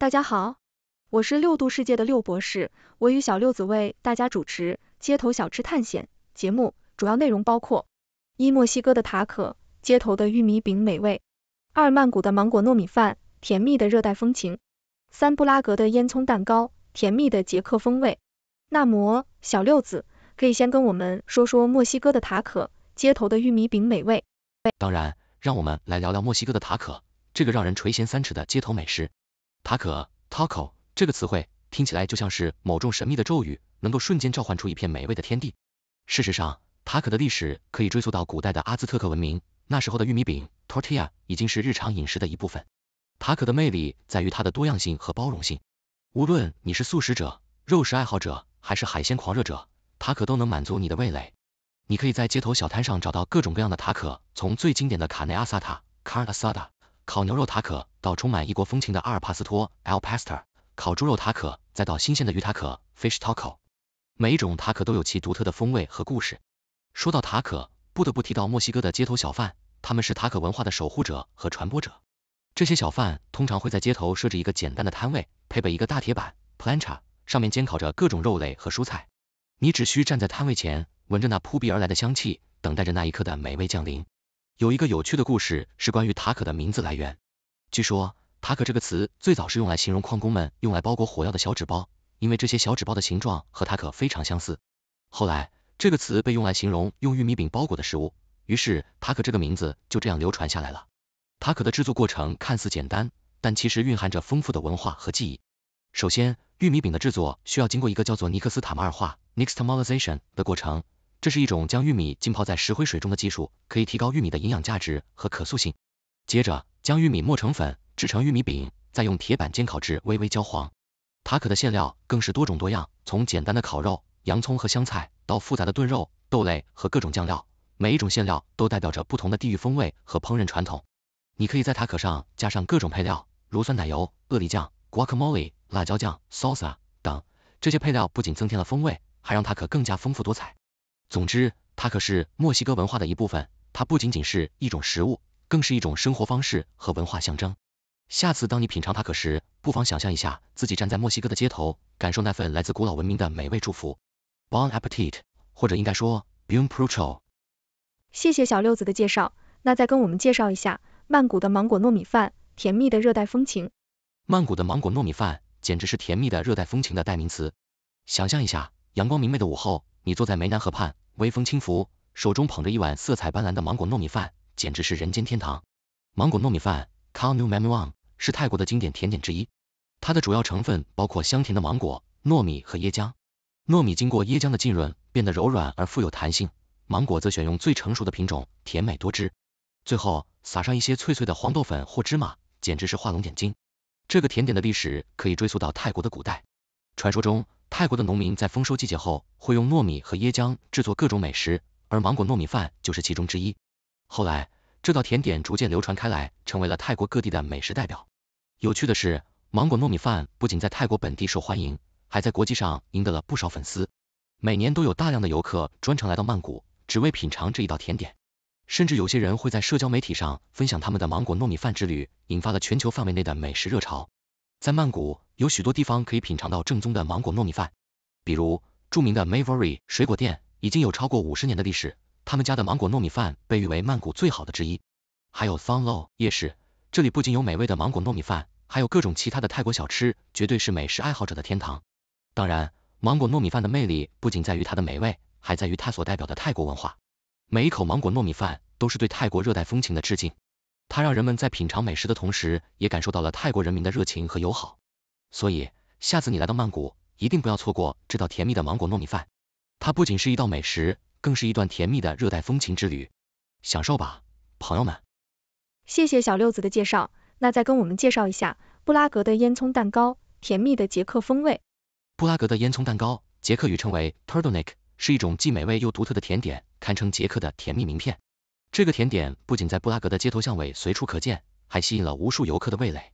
大家好，我是六度世界的六博士，我与小六子为大家主持街头小吃探险节目，主要内容包括一墨西哥的塔可，街头的玉米饼美味；二曼谷的芒果糯米饭，甜蜜的热带风情；三布拉格的烟囱蛋糕，甜蜜的捷克风味。那么，小六子可以先跟我们说说墨西哥的塔可，街头的玉米饼美味。当然，让我们来聊聊墨西哥的塔可，这个让人垂涎三尺的街头美食。塔可 （taco） 这个词汇听起来就像是某种神秘的咒语，能够瞬间召唤出一片美味的天地。事实上，塔可的历史可以追溯到古代的阿兹特克文明，那时候的玉米饼 （tortilla） 已经是日常饮食的一部分。塔可的魅力在于它的多样性和包容性，无论你是素食者、肉食爱好者还是海鲜狂热者，塔可都能满足你的味蕾。你可以在街头小摊上找到各种各样的塔可，从最经典的卡内阿萨塔 （carne asada） 烤牛肉塔可。到充满异国风情的阿尔帕斯托 （El Pasto） 烤猪肉塔可，再到新鲜的鱼塔可 （Fish Taco），每一种塔可都有其独特的风味和故事。说到塔可，不得不提到墨西哥的街头小贩，他们是塔可文化的守护者和传播者。这些小贩通常会在街头设置一个简单的摊位，配备一个大铁板 （Plancha），上面煎烤着各种肉类和蔬菜。你只需站在摊位前，闻着那扑鼻而来的香气，等待着那一刻的美味降临。有一个有趣的故事是关于塔可的名字来源。据说，塔可这个词最早是用来形容矿工们用来包裹火药的小纸包，因为这些小纸包的形状和塔可非常相似。后来，这个词被用来形容用玉米饼包裹的食物，于是塔可这个名字就这样流传下来了。塔可的制作过程看似简单，但其实蕴含着丰富的文化和技艺。首先，玉米饼的制作需要经过一个叫做尼克斯塔马尔化 （Nixtamalization） 的过程，这是一种将玉米浸泡在石灰水中的技术，可以提高玉米的营养价值和可塑性。接着将玉米磨成粉，制成玉米饼，再用铁板煎烤至微微焦黄。塔可的馅料更是多种多样，从简单的烤肉、洋葱和香菜，到复杂的炖肉、豆类和各种酱料，每一种馅料都代表着不同的地域风味和烹饪传统。你可以在塔可上加上各种配料，如酸奶油、鳄梨酱、guacamole、辣椒酱、salsa 等，这些配料不仅增添了风味，还让塔可更加丰富多彩。总之，塔可是墨西哥文化的一部分，它不仅仅是一种食物。更是一种生活方式和文化象征。下次当你品尝塔可时，不妨想象一下自己站在墨西哥的街头，感受那份来自古老文明的美味祝福。Bon appetit，或者应该说 b i u n p r o e c h o 谢谢小六子的介绍，那再跟我们介绍一下曼谷的芒果糯米饭，甜蜜的热带风情。曼谷的芒果糯米饭简直是甜蜜的热带风情的代名词。想象一下，阳光明媚的午后，你坐在湄南河畔，微风轻拂，手中捧着一碗色彩斑斓的芒果糯米饭。简直是人间天堂。芒果糯米饭 c h a n u Mamuang） 是泰国的经典甜点之一，它的主要成分包括香甜的芒果、糯米和椰浆。糯米经过椰浆的浸润，变得柔软而富有弹性，芒果则选用最成熟的品种，甜美多汁。最后撒上一些脆脆的黄豆粉或芝麻，简直是画龙点睛。这个甜点的历史可以追溯到泰国的古代，传说中泰国的农民在丰收季节后，会用糯米和椰浆制作各种美食，而芒果糯米饭就是其中之一。后来，这道甜点逐渐流传开来，成为了泰国各地的美食代表。有趣的是，芒果糯米饭不仅在泰国本地受欢迎，还在国际上赢得了不少粉丝。每年都有大量的游客专程来到曼谷，只为品尝这一道甜点。甚至有些人会在社交媒体上分享他们的芒果糯米饭之旅，引发了全球范围内的美食热潮。在曼谷，有许多地方可以品尝到正宗的芒果糯米饭，比如著名的 m a v w r i 水果店，已经有超过五十年的历史。他们家的芒果糯米饭被誉为曼谷最好的之一，还有 Thong Lo 夜市，这里不仅有美味的芒果糯米饭，还有各种其他的泰国小吃，绝对是美食爱好者的天堂。当然，芒果糯米饭的魅力不仅在于它的美味，还在于它所代表的泰国文化。每一口芒果糯米饭都是对泰国热带风情的致敬，它让人们在品尝美食的同时，也感受到了泰国人民的热情和友好。所以，下次你来到曼谷，一定不要错过这道甜蜜的芒果糯米饭，它不仅是一道美食。更是一段甜蜜的热带风情之旅，享受吧，朋友们。谢谢小六子的介绍，那再跟我们介绍一下布拉格的烟囱蛋糕，甜蜜的捷克风味。布拉格的烟囱蛋糕，捷克语称为 t u r t l e n e c k 是一种既美味又独特的甜点，堪称捷克的甜蜜名片。这个甜点不仅在布拉格的街头巷尾随处可见，还吸引了无数游客的味蕾。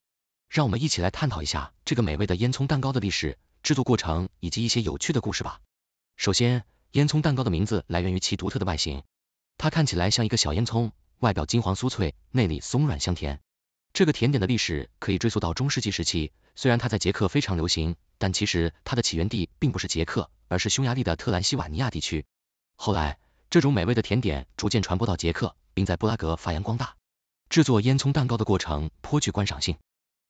让我们一起来探讨一下这个美味的烟囱蛋糕的历史、制作过程以及一些有趣的故事吧。首先，烟囱蛋糕的名字来源于其独特的外形，它看起来像一个小烟囱，外表金黄酥脆，内里松软香甜。这个甜点的历史可以追溯到中世纪时期，虽然它在捷克非常流行，但其实它的起源地并不是捷克，而是匈牙利的特兰西瓦尼亚地区。后来，这种美味的甜点逐渐传播到捷克，并在布拉格发扬光大。制作烟囱蛋糕的过程颇具观赏性，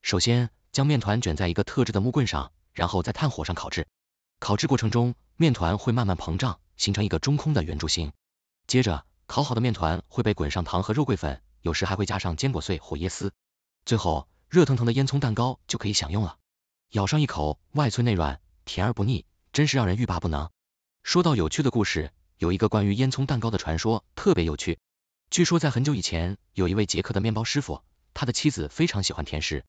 首先将面团卷在一个特制的木棍上，然后在炭火上烤制。烤制过程中，面团会慢慢膨胀，形成一个中空的圆柱形。接着，烤好的面团会被滚上糖和肉桂粉，有时还会加上坚果碎或椰丝。最后，热腾腾的烟囱蛋糕就可以享用了。咬上一口，外脆内软，甜而不腻，真是让人欲罢不能。说到有趣的故事，有一个关于烟囱蛋糕的传说特别有趣。据说在很久以前，有一位捷克的面包师傅，他的妻子非常喜欢甜食，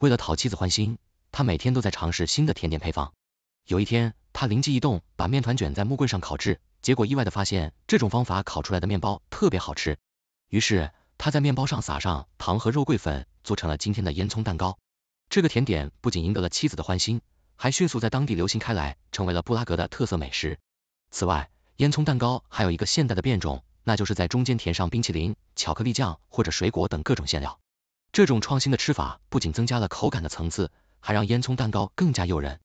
为了讨妻子欢心，他每天都在尝试新的甜点配方。有一天，他灵机一动，把面团卷在木棍上烤制，结果意外的发现，这种方法烤出来的面包特别好吃。于是他在面包上撒上糖和肉桂粉，做成了今天的烟囱蛋糕。这个甜点不仅赢得了妻子的欢心，还迅速在当地流行开来，成为了布拉格的特色美食。此外，烟囱蛋糕还有一个现代的变种，那就是在中间填上冰淇淋、巧克力酱或者水果等各种馅料。这种创新的吃法不仅增加了口感的层次，还让烟囱蛋糕更加诱人。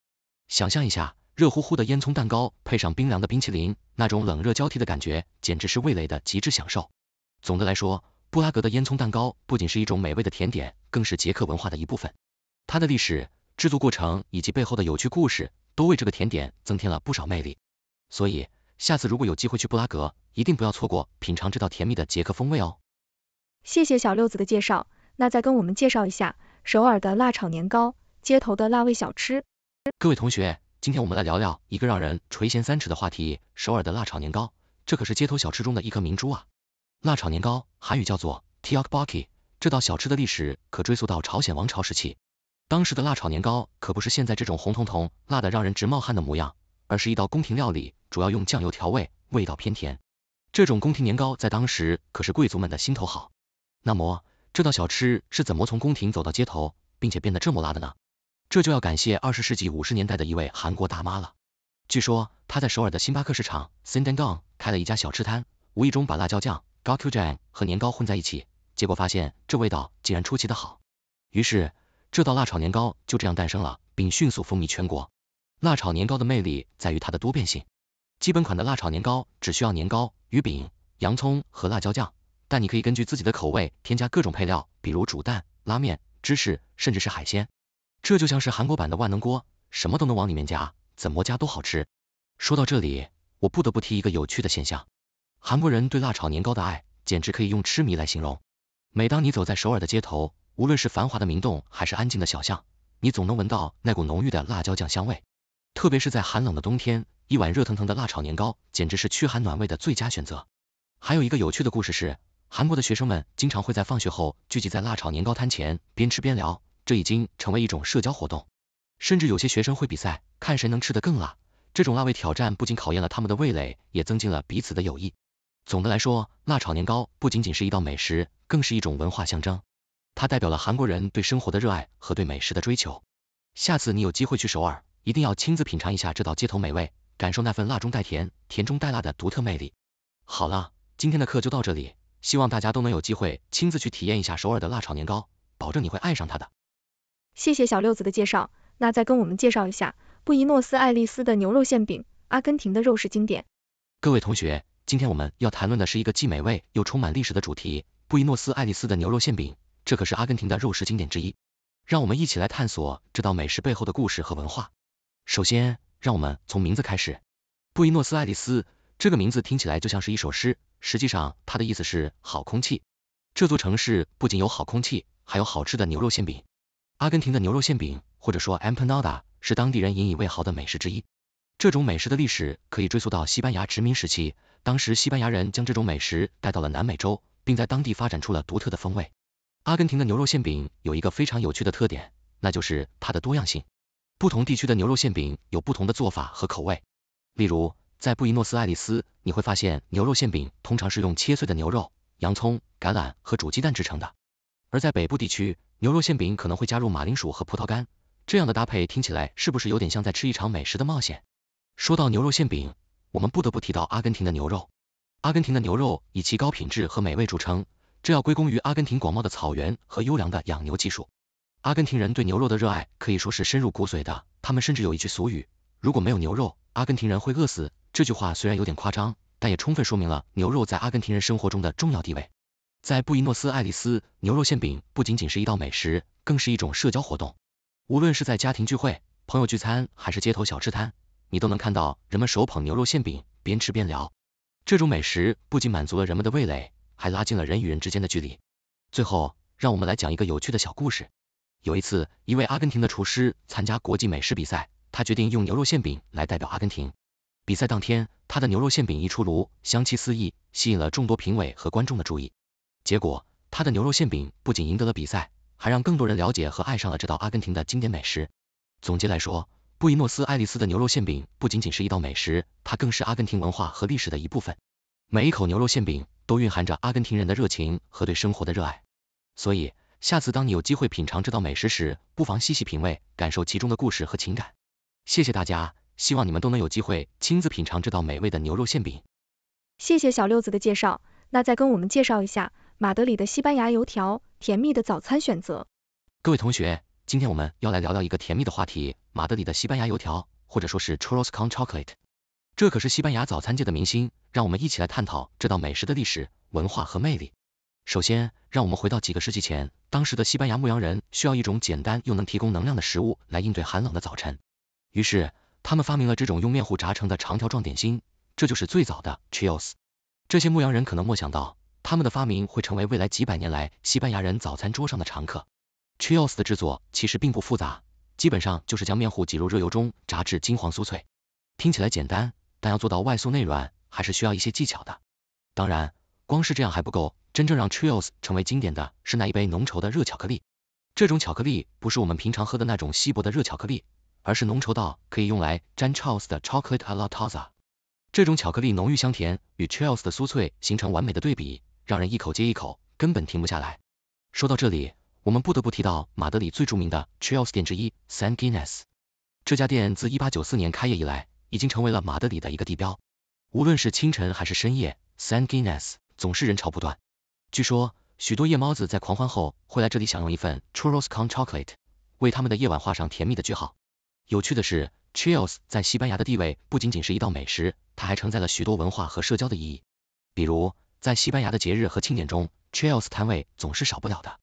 想象一下，热乎乎的烟囱蛋糕配上冰凉的冰淇淋，那种冷热交替的感觉，简直是味蕾的极致享受。总的来说，布拉格的烟囱蛋糕不仅是一种美味的甜点，更是捷克文化的一部分。它的历史、制作过程以及背后的有趣故事，都为这个甜点增添了不少魅力。所以，下次如果有机会去布拉格，一定不要错过品尝这道甜蜜的捷克风味哦。谢谢小六子的介绍，那再跟我们介绍一下首尔的辣炒年糕，街头的辣味小吃。各位同学，今天我们来聊聊一个让人垂涎三尺的话题——首尔的辣炒年糕。这可是街头小吃中的一颗明珠啊！辣炒年糕，韩语叫做 t e o k b o k k i 这道小吃的历史可追溯到朝鲜王朝时期，当时的辣炒年糕可不是现在这种红彤彤、辣的让人直冒汗的模样，而是一道宫廷料理，主要用酱油调味，味道偏甜。这种宫廷年糕在当时可是贵族们的心头好。那么，这道小吃是怎么从宫廷走到街头，并且变得这么辣的呢？这就要感谢二十世纪五十年代的一位韩国大妈了。据说她在首尔的星巴克市场 s i n d a n g o n g 开了一家小吃摊，无意中把辣椒酱 g o k u j a n 和年糕混在一起，结果发现这味道竟然出奇的好。于是，这道辣炒年糕就这样诞生了，并迅速风靡全国。辣炒年糕的魅力在于它的多变性。基本款的辣炒年糕只需要年糕、鱼饼、洋葱和辣椒酱，但你可以根据自己的口味添加各种配料，比如煮蛋、拉面、芝士，甚至是海鲜。这就像是韩国版的万能锅，什么都能往里面加，怎么加都好吃。说到这里，我不得不提一个有趣的现象：韩国人对辣炒年糕的爱简直可以用痴迷来形容。每当你走在首尔的街头，无论是繁华的明洞还是安静的小巷，你总能闻到那股浓郁的辣椒酱香味。特别是在寒冷的冬天，一碗热腾腾的辣炒年糕简直是驱寒暖胃的最佳选择。还有一个有趣的故事是，韩国的学生们经常会在放学后聚集在辣炒年糕摊前，边吃边聊。这已经成为一种社交活动，甚至有些学生会比赛，看谁能吃得更辣。这种辣味挑战不仅考验了他们的味蕾，也增进了彼此的友谊。总的来说，辣炒年糕不仅仅是一道美食，更是一种文化象征。它代表了韩国人对生活的热爱和对美食的追求。下次你有机会去首尔，一定要亲自品尝一下这道街头美味，感受那份辣中带甜，甜中带辣的独特魅力。好了，今天的课就到这里，希望大家都能有机会亲自去体验一下首尔的辣炒年糕，保证你会爱上它的。谢谢小六子的介绍，那再跟我们介绍一下布宜诺斯艾利斯的牛肉馅饼，阿根廷的肉食经典。各位同学，今天我们要谈论的是一个既美味又充满历史的主题，布宜诺斯艾利斯的牛肉馅饼，这可是阿根廷的肉食经典之一。让我们一起来探索这道美食背后的故事和文化。首先，让我们从名字开始，布宜诺斯艾利斯这个名字听起来就像是一首诗，实际上它的意思是好空气。这座城市不仅有好空气，还有好吃的牛肉馅饼。阿根廷的牛肉馅饼，或者说 empanada，是当地人引以为豪的美食之一。这种美食的历史可以追溯到西班牙殖民时期，当时西班牙人将这种美食带到了南美洲，并在当地发展出了独特的风味。阿根廷的牛肉馅饼有一个非常有趣的特点，那就是它的多样性。不同地区的牛肉馅饼有不同的做法和口味。例如，在布宜诺斯艾利斯，你会发现牛肉馅饼通常是用切碎的牛肉、洋葱、橄榄和煮鸡蛋制成的；而在北部地区，牛肉馅饼可能会加入马铃薯和葡萄干，这样的搭配听起来是不是有点像在吃一场美食的冒险？说到牛肉馅饼，我们不得不提到阿根廷的牛肉。阿根廷的牛肉以其高品质和美味著称，这要归功于阿根廷广袤的草原和优良的养牛技术。阿根廷人对牛肉的热爱可以说是深入骨髓的，他们甚至有一句俗语：如果没有牛肉，阿根廷人会饿死。这句话虽然有点夸张，但也充分说明了牛肉在阿根廷人生活中的重要地位。在布宜诺斯艾利斯，牛肉馅饼不仅仅是一道美食，更是一种社交活动。无论是在家庭聚会、朋友聚餐，还是街头小吃摊，你都能看到人们手捧牛肉馅饼，边吃边聊。这种美食不仅满足了人们的味蕾，还拉近了人与人之间的距离。最后，让我们来讲一个有趣的小故事。有一次，一位阿根廷的厨师参加国际美食比赛，他决定用牛肉馅饼来代表阿根廷。比赛当天，他的牛肉馅饼一出炉，香气四溢，吸引了众多评委和观众的注意。结果，他的牛肉馅饼不仅赢得了比赛，还让更多人了解和爱上了这道阿根廷的经典美食。总结来说，布宜诺斯艾利斯的牛肉馅饼不仅仅是一道美食，它更是阿根廷文化和历史的一部分。每一口牛肉馅饼都蕴含着阿根廷人的热情和对生活的热爱。所以，下次当你有机会品尝这道美食时，不妨细细品味，感受其中的故事和情感。谢谢大家，希望你们都能有机会亲自品尝这道美味的牛肉馅饼。谢谢小六子的介绍，那再跟我们介绍一下。马德里的西班牙油条，甜蜜的早餐选择。各位同学，今天我们要来聊聊一个甜蜜的话题——马德里的西班牙油条，或者说是 Churros con Chocolate。这可是西班牙早餐界的明星，让我们一起来探讨这道美食的历史、文化和魅力。首先，让我们回到几个世纪前，当时的西班牙牧羊人需要一种简单又能提供能量的食物来应对寒冷的早晨。于是，他们发明了这种用面糊炸成的长条状点心，这就是最早的 c h i l l s 这些牧羊人可能没想到。他们的发明会成为未来几百年来西班牙人早餐桌上的常客。c h i r r o s 的制作其实并不复杂，基本上就是将面糊挤入热油中炸至金黄酥脆。听起来简单，但要做到外酥内软，还是需要一些技巧的。当然，光是这样还不够，真正让 c h i r r o s 成为经典的是那一杯浓稠的热巧克力。这种巧克力不是我们平常喝的那种稀薄的热巧克力，而是浓稠到可以用来沾 c h i r r o s 的 Chocolate a l a t a z a 这种巧克力浓郁香甜，与 c h i r r o s 的酥脆形成完美的对比。让人一口接一口，根本停不下来。说到这里，我们不得不提到马德里最著名的 c h e l r s 店之一 San g i n e s 这家店自一八九四年开业以来，已经成为了马德里的一个地标。无论是清晨还是深夜，San g i n e s 总是人潮不断。据说，许多夜猫子在狂欢后会来这里享用一份 Churros con chocolate，为他们的夜晚画上甜蜜的句号。有趣的是 c h e l r s 在西班牙的地位不仅仅是一道美食，它还承载了许多文化和社交的意义，比如。在西班牙的节日和庆典中 c h a r l o s 摊位总是少不了的。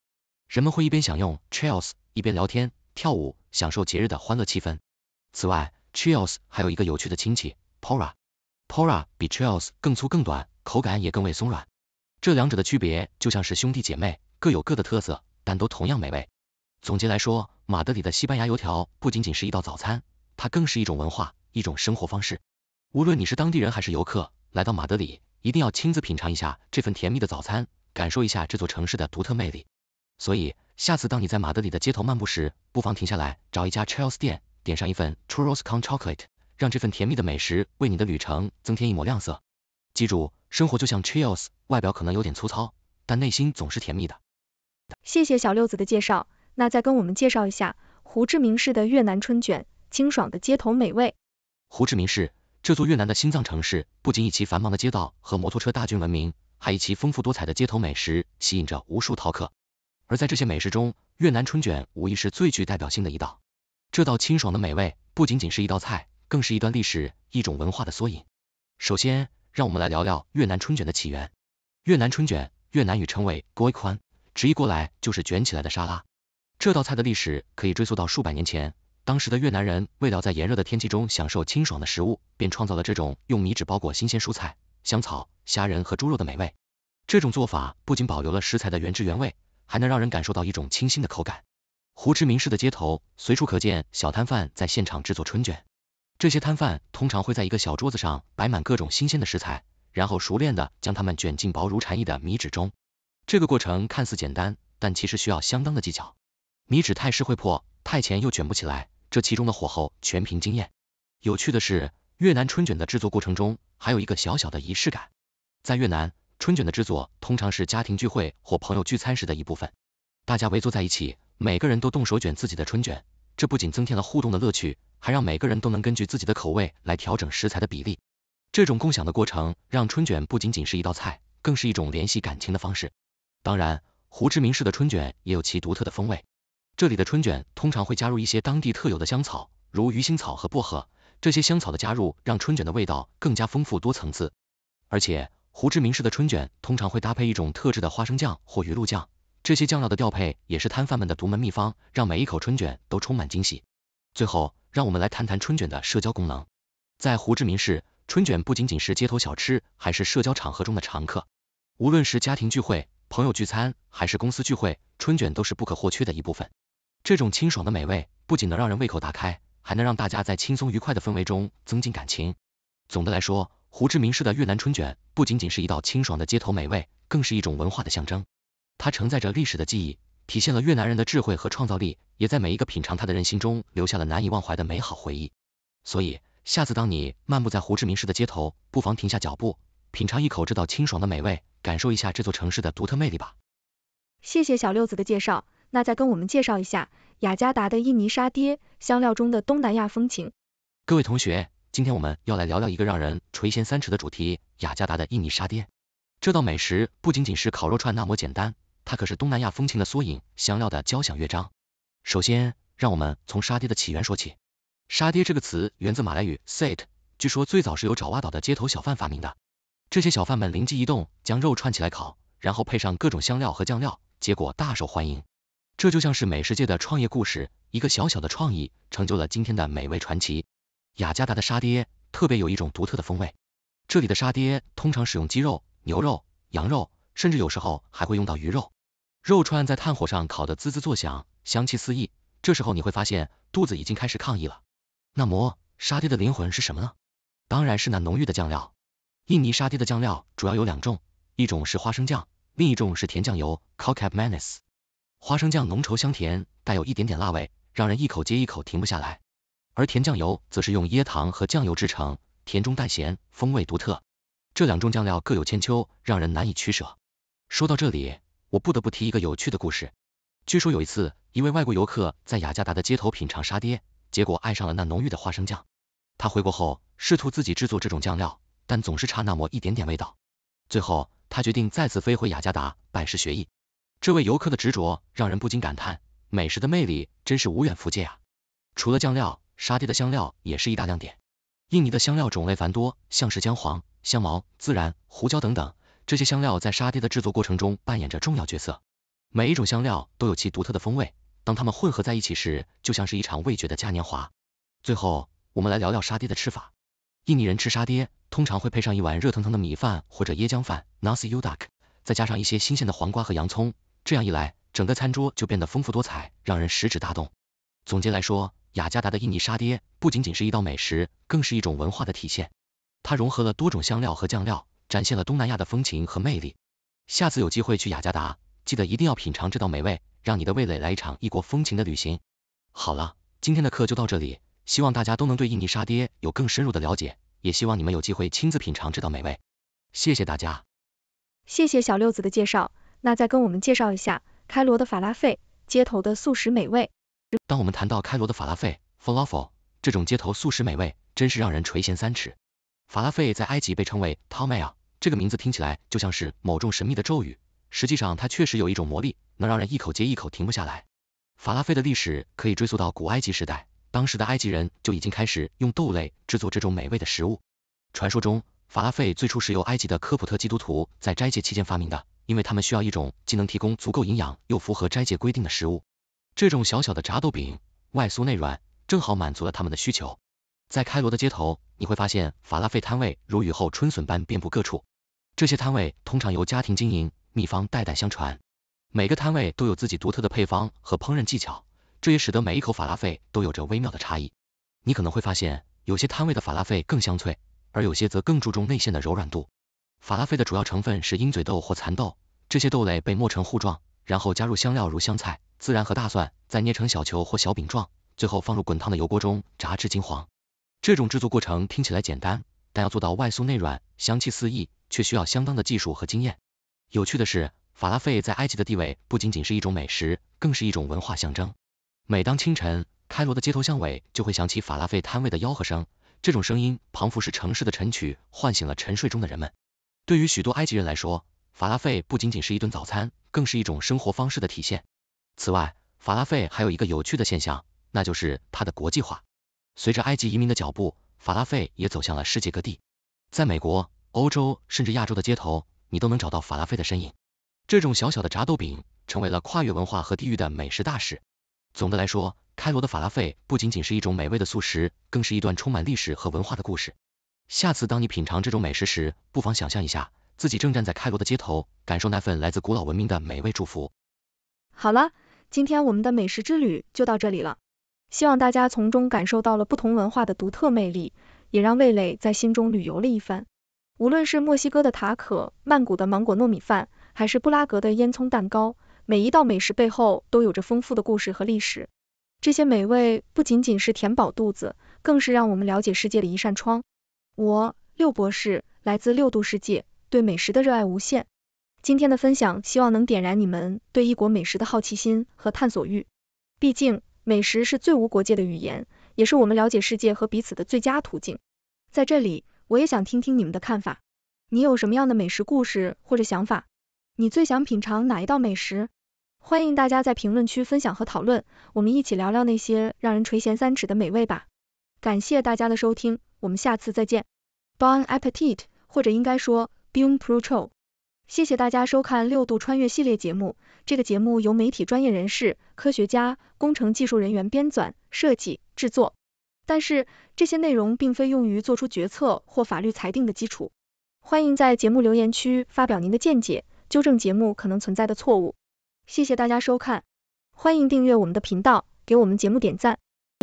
人们会一边享用 c h a r l o s 一边聊天、跳舞，享受节日的欢乐气氛。此外 c h a r l o s 还有一个有趣的亲戚，pura。pura 比 c h a r l o s 更粗更短，口感也更为松软。这两者的区别就像是兄弟姐妹，各有各的特色，但都同样美味。总结来说，马德里的西班牙油条不仅仅是一道早餐，它更是一种文化，一种生活方式。无论你是当地人还是游客，来到马德里。一定要亲自品尝一下这份甜蜜的早餐，感受一下这座城市的独特魅力。所以，下次当你在马德里的街头漫步时，不妨停下来找一家 Charles 店，点上一份 c h u r o e s con chocolate，让这份甜蜜的美食为你的旅程增添一抹亮色。记住，生活就像 Charles，外表可能有点粗糙，但内心总是甜蜜的。谢谢小六子的介绍，那再跟我们介绍一下胡志明市的越南春卷，清爽的街头美味。胡志明市。这座越南的心脏城市，不仅以其繁忙的街道和摩托车大军闻名，还以其丰富多彩的街头美食吸引着无数饕客。而在这些美食中，越南春卷无疑是最具代表性的一道。这道清爽的美味，不仅仅是一道菜，更是一段历史、一种文化的缩影。首先，让我们来聊聊越南春卷的起源。越南春卷，越南语称为 Gỏi k u a n 直译过来就是卷起来的沙拉。这道菜的历史可以追溯到数百年前。当时的越南人为了在炎热的天气中享受清爽的食物，便创造了这种用米纸包裹新鲜蔬菜、香草、虾仁和猪肉的美味。这种做法不仅保留了食材的原汁原味，还能让人感受到一种清新的口感。胡志明市的街头随处可见小摊贩在现场制作春卷，这些摊贩通常会在一个小桌子上摆满各种新鲜的食材，然后熟练的将它们卷进薄如蝉翼的米纸中。这个过程看似简单，但其实需要相当的技巧。米纸太湿会破，太浅又卷不起来。这其中的火候全凭经验。有趣的是，越南春卷的制作过程中还有一个小小的仪式感。在越南，春卷的制作通常是家庭聚会或朋友聚餐时的一部分，大家围坐在一起，每个人都动手卷自己的春卷，这不仅增添了互动的乐趣，还让每个人都能根据自己的口味来调整食材的比例。这种共享的过程让春卷不仅仅是一道菜，更是一种联系感情的方式。当然，胡志明市的春卷也有其独特的风味。这里的春卷通常会加入一些当地特有的香草，如鱼腥草和薄荷。这些香草的加入让春卷的味道更加丰富多层次。而且，胡志明市的春卷通常会搭配一种特制的花生酱或鱼露酱。这些酱料的调配也是摊贩们的独门秘方，让每一口春卷都充满惊喜。最后，让我们来谈谈春卷的社交功能。在胡志明市，春卷不仅仅是街头小吃，还是社交场合中的常客。无论是家庭聚会、朋友聚餐，还是公司聚会，春卷都是不可或缺的一部分。这种清爽的美味，不仅能让人胃口大开，还能让大家在轻松愉快的氛围中增进感情。总的来说，胡志明市的越南春卷不仅仅是一道清爽的街头美味，更是一种文化的象征。它承载着历史的记忆，体现了越南人的智慧和创造力，也在每一个品尝它的人心中留下了难以忘怀的美好回忆。所以，下次当你漫步在胡志明市的街头，不妨停下脚步，品尝一口这道清爽的美味，感受一下这座城市的独特魅力吧。谢谢小六子的介绍。那再跟我们介绍一下雅加达的印尼沙爹，香料中的东南亚风情。各位同学，今天我们要来聊聊一个让人垂涎三尺的主题——雅加达的印尼沙爹。这道美食不仅仅是烤肉串那么简单，它可是东南亚风情的缩影，香料的交响乐章。首先，让我们从沙爹的起源说起。沙爹这个词源自马来语 sat，据说最早是由爪哇岛的街头小贩发明的。这些小贩们灵机一动，将肉串起来烤，然后配上各种香料和酱料，结果大受欢迎。这就像是美食界的创业故事，一个小小的创意成就了今天的美味传奇。雅加达的沙爹特别有一种独特的风味，这里的沙爹通常使用鸡肉、牛肉、羊肉，甚至有时候还会用到鱼肉。肉串在炭火上烤得滋滋作响，香气四溢。这时候你会发现肚子已经开始抗议了。那么沙爹的灵魂是什么呢？当然是那浓郁的酱料。印尼沙爹的酱料主要有两种，一种是花生酱，另一种是甜酱油 （cokap manis）。花生酱浓稠香甜，带有一点点辣味，让人一口接一口停不下来。而甜酱油则是用椰糖和酱油制成，甜中带咸，风味独特。这两种酱料各有千秋，让人难以取舍。说到这里，我不得不提一个有趣的故事。据说有一次，一位外国游客在雅加达的街头品尝沙爹，结果爱上了那浓郁的花生酱。他回国后试图自己制作这种酱料，但总是差那么一点点味道。最后，他决定再次飞回雅加达拜师学艺。这位游客的执着让人不禁感叹，美食的魅力真是无远弗届啊！除了酱料，沙爹的香料也是一大亮点。印尼的香料种类繁多，像是姜黄、香茅、孜然、胡椒等等，这些香料在沙爹的制作过程中扮演着重要角色。每一种香料都有其独特的风味，当它们混合在一起时，就像是一场味觉的嘉年华。最后，我们来聊聊沙爹的吃法。印尼人吃沙爹通常会配上一碗热腾腾的米饭或者椰浆饭 （nasi uduk），再加上一些新鲜的黄瓜和洋葱。这样一来，整个餐桌就变得丰富多彩，让人食指大动。总结来说，雅加达的印尼沙爹不仅仅是一道美食，更是一种文化的体现。它融合了多种香料和酱料，展现了东南亚的风情和魅力。下次有机会去雅加达，记得一定要品尝这道美味，让你的味蕾来一场异国风情的旅行。好了，今天的课就到这里，希望大家都能对印尼沙爹有更深入的了解，也希望你们有机会亲自品尝这道美味。谢谢大家，谢谢小六子的介绍。那再跟我们介绍一下开罗的法拉费，街头的素食美味。当我们谈到开罗的法拉费 （Falafel） 这种街头素食美味，真是让人垂涎三尺。法拉费在埃及被称为 t a m e i 这个名字听起来就像是某种神秘的咒语，实际上它确实有一种魔力，能让人一口接一口停不下来。法拉费的历史可以追溯到古埃及时代，当时的埃及人就已经开始用豆类制作这种美味的食物。传说中，法拉费最初是由埃及的科普特基督徒在斋戒期间发明的。因为他们需要一种既能提供足够营养，又符合斋戒规定的食物。这种小小的炸豆饼，外酥内软，正好满足了他们的需求。在开罗的街头，你会发现法拉费摊位如雨后春笋般遍布各处。这些摊位通常由家庭经营，秘方代代相传。每个摊位都有自己独特的配方和烹饪技巧，这也使得每一口法拉费都有着微妙的差异。你可能会发现，有些摊位的法拉费更香脆，而有些则更注重内馅的柔软度。法拉费的主要成分是鹰嘴豆或蚕豆，这些豆类被磨成糊状，然后加入香料如香菜、孜然和大蒜，再捏成小球或小饼状，最后放入滚烫的油锅中炸至金黄。这种制作过程听起来简单，但要做到外酥内软、香气四溢，却需要相当的技术和经验。有趣的是，法拉费在埃及的地位不仅仅是一种美食，更是一种文化象征。每当清晨，开罗的街头巷尾就会响起法拉费摊位的吆喝声，这种声音仿佛是城市的晨曲，唤醒了沉睡中的人们。对于许多埃及人来说，法拉费不仅仅是一顿早餐，更是一种生活方式的体现。此外，法拉费还有一个有趣的现象，那就是它的国际化。随着埃及移民的脚步，法拉费也走向了世界各地。在美国、欧洲甚至亚洲的街头，你都能找到法拉费的身影。这种小小的炸豆饼成为了跨越文化和地域的美食大使。总的来说，开罗的法拉费不仅仅是一种美味的素食，更是一段充满历史和文化的故事。下次当你品尝这种美食时，不妨想象一下，自己正站在开罗的街头，感受那份来自古老文明的美味祝福。好了，今天我们的美食之旅就到这里了，希望大家从中感受到了不同文化的独特魅力，也让味蕾在心中旅游了一番。无论是墨西哥的塔可、曼谷的芒果糯米饭，还是布拉格的烟囱蛋糕，每一道美食背后都有着丰富的故事和历史。这些美味不仅仅是填饱肚子，更是让我们了解世界的一扇窗。我六博士来自六度世界，对美食的热爱无限。今天的分享希望能点燃你们对异国美食的好奇心和探索欲。毕竟，美食是最无国界的语言，也是我们了解世界和彼此的最佳途径。在这里，我也想听听你们的看法。你有什么样的美食故事或者想法？你最想品尝哪一道美食？欢迎大家在评论区分享和讨论，我们一起聊聊那些让人垂涎三尺的美味吧。感谢大家的收听。我们下次再见。Bon a p p e t i t 或者应该说 b o n p r o c h o 谢谢大家收看六度穿越系列节目。这个节目由媒体专业人士、科学家、工程技术人员编纂、设计、制作。但是这些内容并非用于做出决策或法律裁定的基础。欢迎在节目留言区发表您的见解，纠正节目可能存在的错误。谢谢大家收看，欢迎订阅我们的频道，给我们节目点赞。